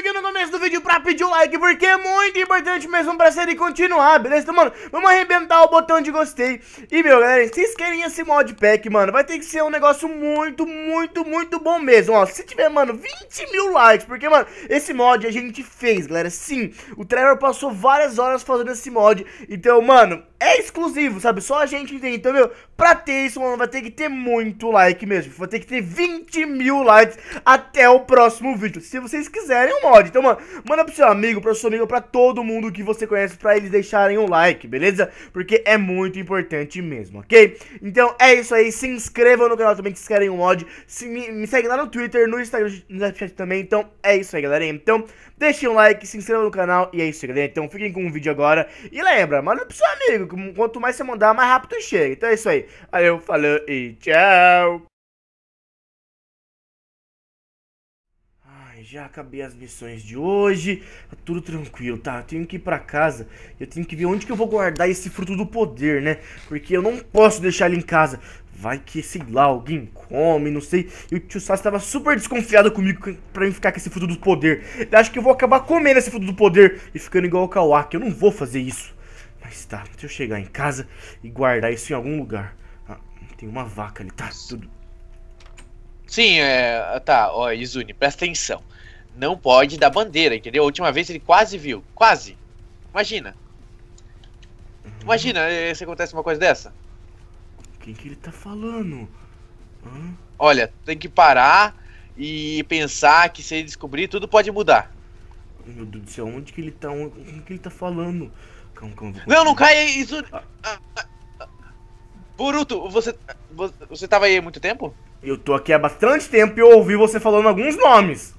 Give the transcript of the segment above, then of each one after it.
aqui no começo do vídeo pra pedir o like, porque é muito importante mesmo pra série continuar, beleza? Então, mano, vamos arrebentar o botão de gostei. E, meu, galera, se vocês querem esse mod pack, mano, vai ter que ser um negócio muito, muito, muito bom mesmo, ó. Se tiver, mano, 20 mil likes, porque, mano, esse mod a gente fez, galera, sim. O Trevor passou várias horas fazendo esse mod, então, mano, é exclusivo, sabe? Só a gente entende. Então, meu, pra ter isso, mano, vai ter que ter muito like mesmo. Vai ter que ter 20 mil likes até o próximo vídeo. Se vocês quiserem é um mod. Então, mano, manda pro seu amigo, pro seu amigo, pra todo mundo que você conhece, pra eles deixarem um like, beleza? Porque é muito importante mesmo, ok? Então, é isso aí. Se inscrevam no canal também, se querem um mod. Se, me, me segue lá no Twitter, no Instagram, no Snapchat também. Então, é isso aí, galera. Então, deixem um like, se inscrevam no canal. E é isso aí, galera. Então, fiquem com o vídeo agora. E lembra, manda pro seu amigo quanto mais você mandar, mais rápido chega. Então é isso aí. Aí eu falo e tchau. Ai, já acabei as missões de hoje. Tá tudo tranquilo, tá? Eu tenho que ir pra casa. Eu tenho que ver onde que eu vou guardar esse fruto do poder, né? Porque eu não posso deixar ele em casa. Vai que, sei lá, alguém come, não sei. E o tio Sassi tava super desconfiado comigo pra eu ficar com esse fruto do poder. acho que eu vou acabar comendo esse fruto do poder e ficando igual o Kawaki. Eu não vou fazer isso. Mas tá, deixa eu chegar em casa e guardar isso em algum lugar. Ah, tem uma vaca ali, tá tudo. Sim, é, tá, ó, Izune, presta atenção. Não pode dar bandeira, entendeu? A última vez ele quase viu, quase. Imagina. Uhum. Imagina é, se acontece uma coisa dessa. Quem que ele tá falando? Olha, tem que parar e pensar que se ele descobrir, tudo pode mudar. Meu Deus do céu, onde que ele tá? Onde que ele tá falando? vou... Não, não caia, isso. Ah. Buruto, você. Você tava aí há muito tempo? Eu tô aqui há bastante tempo e eu ouvi você falando alguns nomes.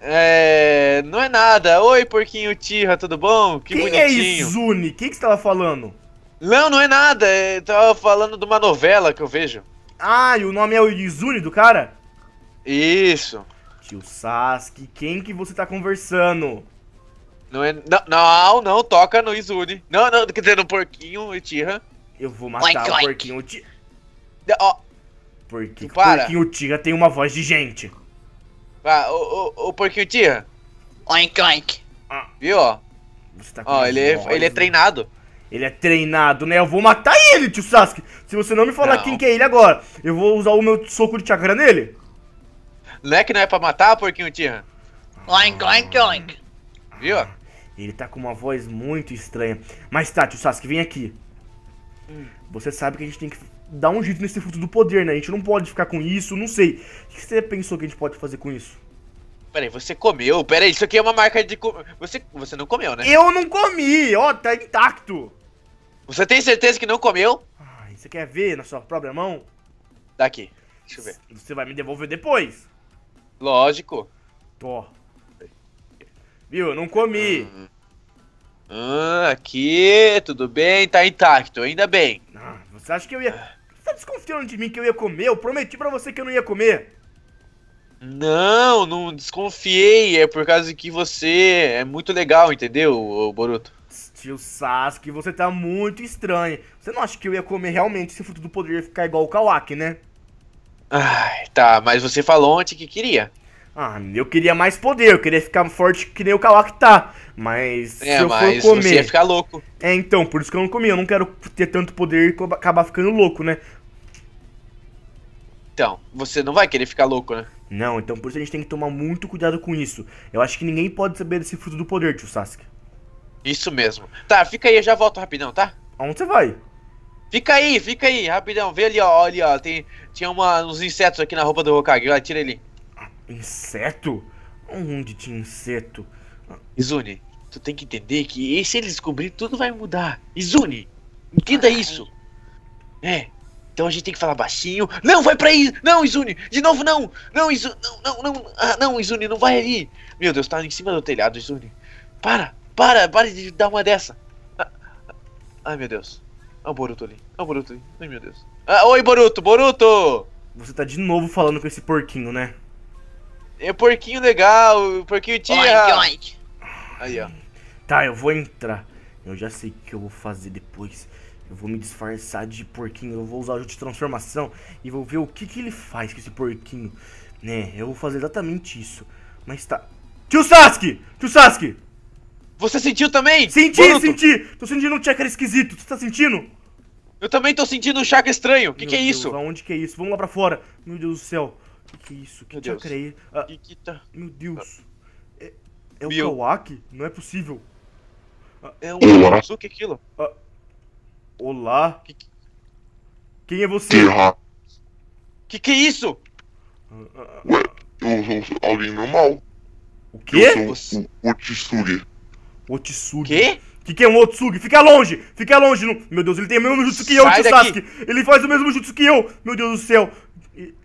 É. Não é nada. Oi, porquinho Tira, tudo bom? Que Quem é bonitinho. é Izune? O que, que você tava falando? Não, não é nada. Eu é, tava falando de uma novela que eu vejo. Ah, e o nome é o Izune do cara? Isso. Tio Sasuke, quem que você tá conversando? Não, é, não, não, não, toca no Izune. Não, não, quer dizer, no porquinho Uchiha. Eu vou matar oink, o porquinho Uchiha. Ó. Porque o porquinho Uchiha tem uma voz de gente. Ah, o, o, o porquinho Uchiha. Oink, oink. Ah. Viu, ó. Tá ó, ele é, ele é né? treinado. Ele é treinado, né? Eu vou matar ele, tio Sasuke. Se você não me falar não. quem que é ele agora, eu vou usar o meu soco de chakra nele. Não é que não é pra matar, o porquinho Uchiha? Oink, oink, oink. Viu, ó. Ele tá com uma voz muito estranha. Mas, Tati, o Sasuke, vem aqui. Hum. Você sabe que a gente tem que dar um jeito nesse fruto do poder, né? A gente não pode ficar com isso, não sei. O que você pensou que a gente pode fazer com isso? Peraí, você comeu? Peraí, isso aqui é uma marca de. Você, você não comeu, né? Eu não comi! Ó, tá intacto! Você tem certeza que não comeu? Ai, você quer ver na sua própria mão? Daqui. Deixa eu ver. Você vai me devolver depois? Lógico. Tô. Viu? Não comi. Ah, aqui, tudo bem, tá intacto, ainda bem. Ah, você acha que eu ia. Você tá desconfiando de mim que eu ia comer? Eu prometi para você que eu não ia comer. Não, não desconfiei. É por causa que você é muito legal, entendeu, Boruto? Tio Sasuke, você tá muito estranho. Você não acha que eu ia comer realmente se o fruto do poder ficar igual o Kawaki, né? Ai, tá, mas você falou ontem que queria. Ah, eu queria mais poder, eu queria ficar forte que nem o Kawak tá. Mas é, se eu mas for comer. Você ia ficar louco. É, então, por isso que eu não comi. Eu não quero ter tanto poder e acabar ficando louco, né? Então, você não vai querer ficar louco, né? Não, então por isso a gente tem que tomar muito cuidado com isso. Eu acho que ninguém pode saber desse fruto do poder, tio Sasuke. Isso mesmo. Tá, fica aí, eu já volto rapidão, tá? Aonde você vai? Fica aí, fica aí, rapidão. Vê ali, ó, ali, ó. Tem, tinha uma, uns insetos aqui na roupa do Hokage, ó, tira ele. Inseto? Onde tinha inseto? Izune, tu tem que entender que se eles descobrir, tudo vai mudar. Izune, entenda Ai. isso. É, então a gente tem que falar baixinho. Não, vai pra aí! Não, Izune! De novo, não! Não, Izune! Não, não, não! Ah, não, Izune, não vai ali! Meu Deus, tá em cima do telhado, Izune. Para! Para! Para de dar uma dessa! Ah, ah ai, meu Deus. Olha ah, o Boruto ali. Olha ah, o Boruto ali. Ai, meu Deus. Ah, oi, Boruto! Boruto! Você tá de novo falando com esse porquinho, né? É um porquinho legal, um porquinho tia. Oink, oink. Aí, ó. Tá, eu vou entrar. Eu já sei o que eu vou fazer depois. Eu vou me disfarçar de porquinho, eu vou usar o ajuste de transformação e vou ver o que, que ele faz com esse porquinho. Né, eu vou fazer exatamente isso. Mas tá... Tio Sasuke! Tio Sasuke! Você sentiu também? Senti, Boruto? senti! Tô sentindo um chakra esquisito, Você tá sentindo? Eu também tô sentindo um chakra estranho, o que, que é Deus, isso? Aonde que é isso? Vamos lá pra fora. Meu Deus do céu. Que isso? Que eu creio esse? Ah, que, que tá... Meu Deus. É, é o Kawaki? Não é possível. Ah, é o Osuke aquilo. Ah, olá? Que, que... Quem é você? Que que é isso? Ah, ah, ah, Ué, eu sou alguém normal. O quê? Eu sou o Otsugi. Otsugi? Quê? Que que é um Otsugi? Fica longe! Fica longe! No... Meu Deus, ele tem o mesmo jutsu que eu, Sai Sasuke! Ele faz o mesmo jutsu que eu! Meu Deus do céu!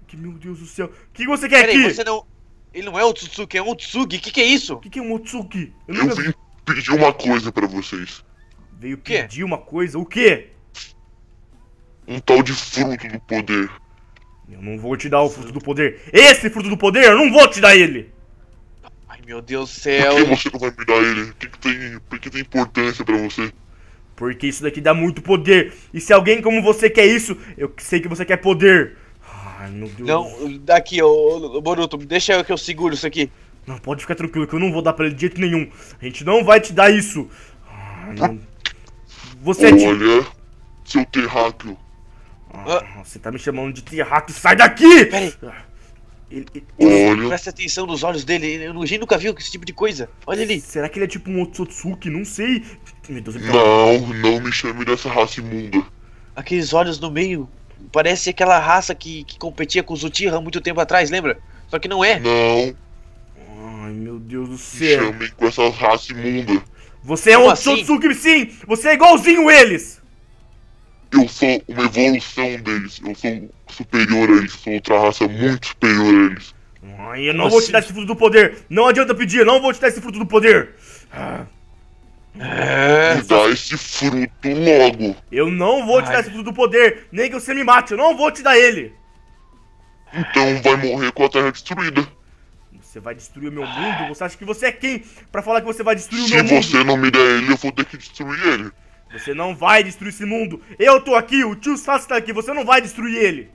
Que meu Deus do céu. O que você quer aqui? Você não... Ele não é o Tsutsuki, é um Otsugi. O que, que é isso? O que, que é um Otsugi? Eu, nunca... Eu vim pedir uma coisa pra vocês. Veio pedir uma coisa? O quê? Um tal de fruto do poder. Eu não vou te dar o fruto do poder. Esse fruto do poder, eu não vou te dar ele! Ai meu Deus do céu. Por que você não vai me dar ele? O que, que tem. Por que tem importância pra você? Porque isso daqui dá muito poder. E se alguém como você quer isso, eu sei que você quer poder. Ai, meu Deus. Não, daqui, ô, ô Boruto, deixa eu que eu seguro isso aqui. Não, pode ficar tranquilo que eu não vou dar pra ele de jeito nenhum. A gente não vai te dar isso. Ai, meu... Ah. Você é Olha, te... seu terráqueo. Ah, você tá me chamando de terráqueo, sai daqui! Peraí. Ah, ele, ele, Olha. Presta atenção nos olhos dele, eu nunca vi esse tipo de coisa. Olha ali. Será que ele é tipo um Otsutsuki? Não sei. Meu Deus, ele tá... Não, não me chame dessa raça imunda. Aqueles olhos no meio, Parece aquela raça que, que competia com os Uchiha muito tempo atrás, lembra? Só que não é. Não. Ai, meu Deus do céu. Chame com essa raça imunda. Você é um assim? sim! Você é igualzinho eles! Eu sou uma evolução deles. Eu sou superior a eles. Sou outra raça muito superior a eles. Ai, eu não Como vou assim? te dar esse fruto do poder. Não adianta pedir, não vou te dar esse fruto do poder. Ah. É. Me dá esse fruto logo. Eu não vou te dar esse fruto do poder, nem que você me mate, eu não vou te dar ele. Então vai morrer com a terra destruída. Você vai destruir o meu mundo? Você acha que você é quem para falar que você vai destruir Se o meu mundo? Se você não me der ele, eu vou ter que destruir ele. Você não vai destruir esse mundo. Eu tô aqui, o tio Sassi tá aqui, você não vai destruir ele.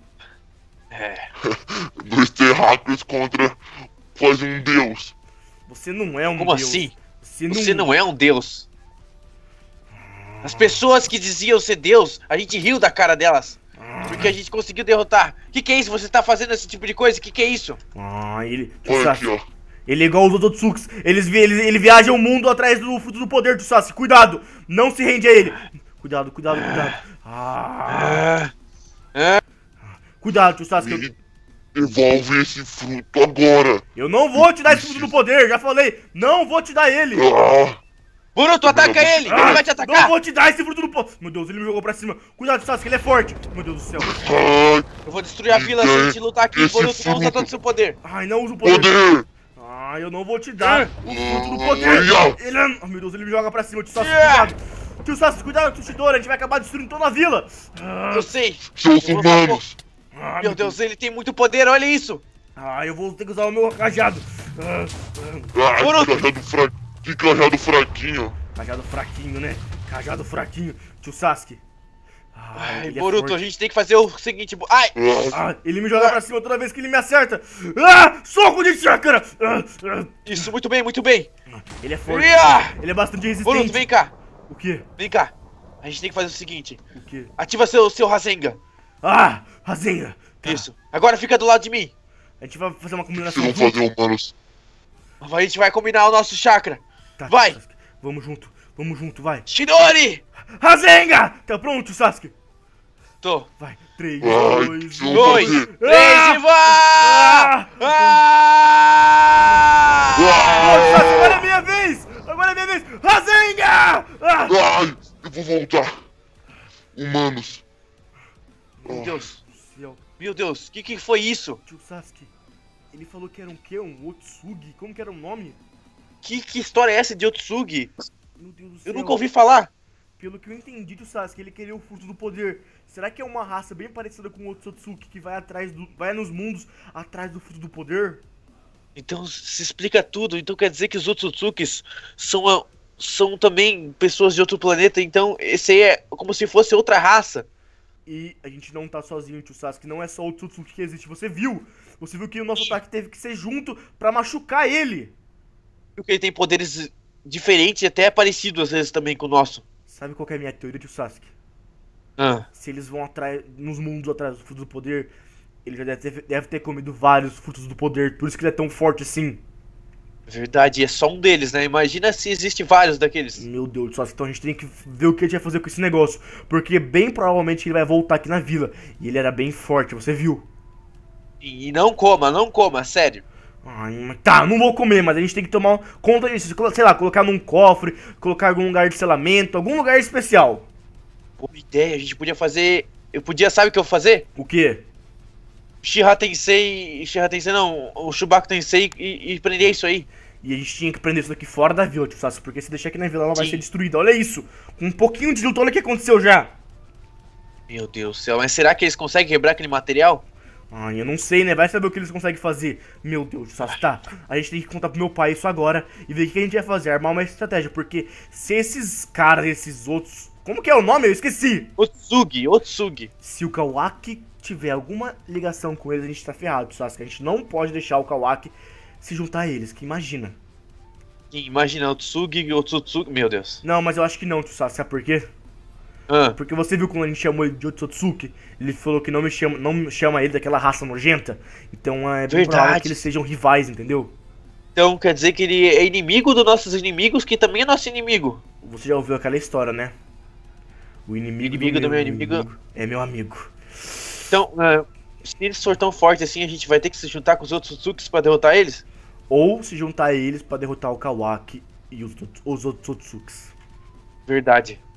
É. Dois terráqueos contra quase um deus. Você não é um Como deus. Como assim? Você não... você não é um deus. As pessoas que diziam ser Deus, a gente riu da cara delas. Porque a gente conseguiu derrotar. O que, que é isso? Você tá fazendo esse tipo de coisa? O que, que é isso? Ah, ele. ele é igual os Ototsukis. Eles, eles, ele viaja o mundo atrás do fruto do poder do Sassi. Cuidado! Não se rende a ele! Cuidado, cuidado, cuidado. Ah. Cuidado, tio devolve esse fruto agora. Eu não vou te dar esse fruto do poder, já falei. Não vou te dar ele. Ah. Boruto, ataca ele! Ah, ele vai te atacar! Não vou te dar esse fruto do poço! Meu Deus, ele me jogou pra cima! Cuidado, Sasuke, ele é forte! Meu Deus do céu! Eu vou destruir a vila se a gente lutar aqui! Esse Boruto, não usa todo o seu poder! Ai, não usa o poder! poder. Ah, eu não vou te dar é. o fruto do poder! Ele é... Oh, meu Deus, ele me joga pra cima, tio Sasuke, cuidado! Tio Sasuke, cuidado, tio Shidori, a gente vai acabar destruindo toda a vila! Ah, eu sei! São humanos! Ah, meu Deus, ele tem muito poder, olha isso! Ah, eu vou ter que usar o meu cajado! Ah, ah, Cajado ah, que cajado fraquinho. Cajado fraquinho, né? Cajado fraquinho. Tio Sasuke. Ah, Ai, Ai é Boruto, é a gente tem que fazer o seguinte... Ai! Ah, ele me joga ah. pra cima toda vez que ele me acerta. Ah, soco de chakra! Ah, ah, Isso, muito bem, muito bem. Ah, ele é forte. Ele é bastante resistente. Boruto, vem cá. O quê? Vem cá. A gente tem que fazer o seguinte. O quê? Ativa seu, seu Rasengan. Ah, Razenga! Tá. Isso. Agora fica do lado de mim. A gente vai fazer uma combinação. Vocês vão fazer humanos. A gente vai combinar o nosso chakra. Tá, vai! Sasuke. Vamos junto, vamos junto, vai! Shidori! Razenga! Tá pronto, Sasuke? Tô. Vai, 3, 2, 2, 3 e vá! Ah! ah! Sasuke, agora é minha vez! Agora é minha vez! Rasenga! Ah! Ai, eu vou voltar! Humanos! Meu ah. Deus! Céu. Meu Deus, o que, que foi isso? Tio Sasuke, ele falou que era um quê? Um Otsugi? Como que era o nome? que, que história é essa de Otsugi? Eu nunca ouvi falar. Pelo que eu entendi do Sasuke, ele queria o fruto do poder. Será que é uma raça bem parecida com o Otsutsuki que vai atrás do. vai nos mundos atrás do fruto do poder? Então se explica tudo. Então quer dizer que os Otsutsukis são, ah, são também pessoas de outro planeta. Então esse aí é como se fosse outra raça. E a gente não tá sozinho, tio Sasuke. Não é só o Otsutsuki que existe. Você viu? Você viu que o nosso ataque teve que ser junto para machucar ele que ele tem poderes diferentes e até parecidos às vezes também com o nosso. Sabe qual é a minha teoria de Sasuke? Ah. Se eles vão atrás, nos mundos atrás dos frutos do poder, ele já deve ter, deve ter comido vários frutos do poder, por isso que ele é tão forte assim. Verdade, é só um deles, né? Imagina se existe vários daqueles. Meu Deus do céu, então a gente tem que ver o que a gente vai fazer com esse negócio. Porque bem provavelmente ele vai voltar aqui na vila. E ele era bem forte, você viu. E não coma, não coma, sério. Ai, tá, não vou comer, mas a gente tem que tomar conta disso. Sei lá, colocar num cofre, colocar em algum lugar de selamento, algum lugar especial. Boa ideia, a gente podia fazer. Eu podia, sabe o que eu vou fazer? O quê? Shira Tensei. Shira Tensei não, o Chewbacca Tensei e, e prender isso aí. E a gente tinha que prender isso daqui fora da vila, tipo, sabe? Porque se deixar aqui na vila ela Sim. vai ser destruída. Olha isso! Com um pouquinho de luto, olha o que aconteceu já! Meu Deus do céu, mas será que eles conseguem quebrar aquele material? Ai, eu não sei, né? Vai saber o que eles conseguem fazer. Meu Deus do céu, tá. A gente tem que contar pro meu pai isso agora e ver o que a gente vai fazer. Armar uma estratégia, porque se esses caras, esses outros... Como que é o nome? Eu esqueci. Otsugi, Otsugi. Se o Kawaki tiver alguma ligação com eles, a gente tá ferrado, Sasuke. A gente não pode deixar o Kawaki se juntar a eles, que imagina. Imagina, Otsugi e Otsutsugi... Meu Deus. Não, mas eu acho que não, Tsutsugi. Sabe por quê? Ah. Porque você viu quando a gente chamou ele de Otsotsuki? Ele falou que não me chama, não chama ele daquela raça nojenta. Então é bem provável que eles sejam rivais, entendeu? Então quer dizer que ele é inimigo dos nossos inimigos, que também é nosso inimigo. Você já ouviu aquela história, né? O inimigo, inimigo do, meu, do meu inimigo, é meu amigo. Então, uh, se eles for tão fortes assim, a gente vai ter que se juntar com os outros Sutsukis pra derrotar eles? Ou se juntar a eles pra derrotar o Kawaki e os, os outros Sutsukis. Verdade.